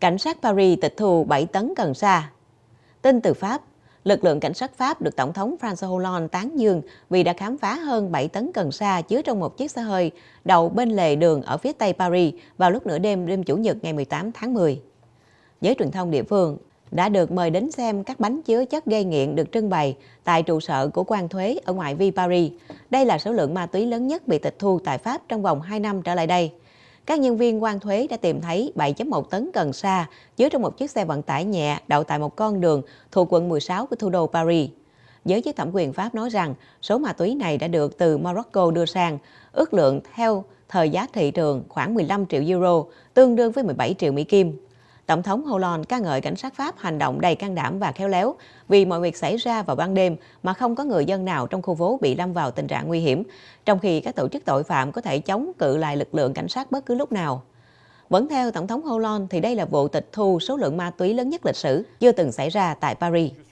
cảnh sát Paris tịch thu 7 tấn cần sa. Tin từ Pháp, lực lượng cảnh sát Pháp được Tổng thống François Hollande tán dương vì đã khám phá hơn 7 tấn cần sa chứa trong một chiếc xe hơi đậu bên lề đường ở phía tây Paris vào lúc nửa đêm đêm Chủ nhật ngày 18 tháng 10. Giới truyền thông địa phương đã được mời đến xem các bánh chứa chất gây nghiện được trưng bày tại trụ sở của quan thuế ở ngoại vi Paris. Đây là số lượng ma túy lớn nhất bị tịch thu tại Pháp trong vòng 2 năm trở lại đây – các nhân viên quan thuế đã tìm thấy 7.1 tấn cần sa dưới trong một chiếc xe vận tải nhẹ đậu tại một con đường thuộc quận 16 của thủ đô Paris. Giới chức thẩm quyền Pháp nói rằng số ma túy này đã được từ Morocco đưa sang, ước lượng theo thời giá thị trường khoảng 15 triệu euro, tương đương với 17 triệu Mỹ Kim. Tổng thống Hollande ca ngợi cảnh sát Pháp hành động đầy can đảm và khéo léo vì mọi việc xảy ra vào ban đêm mà không có người dân nào trong khu phố bị lâm vào tình trạng nguy hiểm, trong khi các tổ chức tội phạm có thể chống cự lại lực lượng cảnh sát bất cứ lúc nào. Vẫn theo Tổng thống Hollande thì đây là vụ tịch thu số lượng ma túy lớn nhất lịch sử chưa từng xảy ra tại Paris.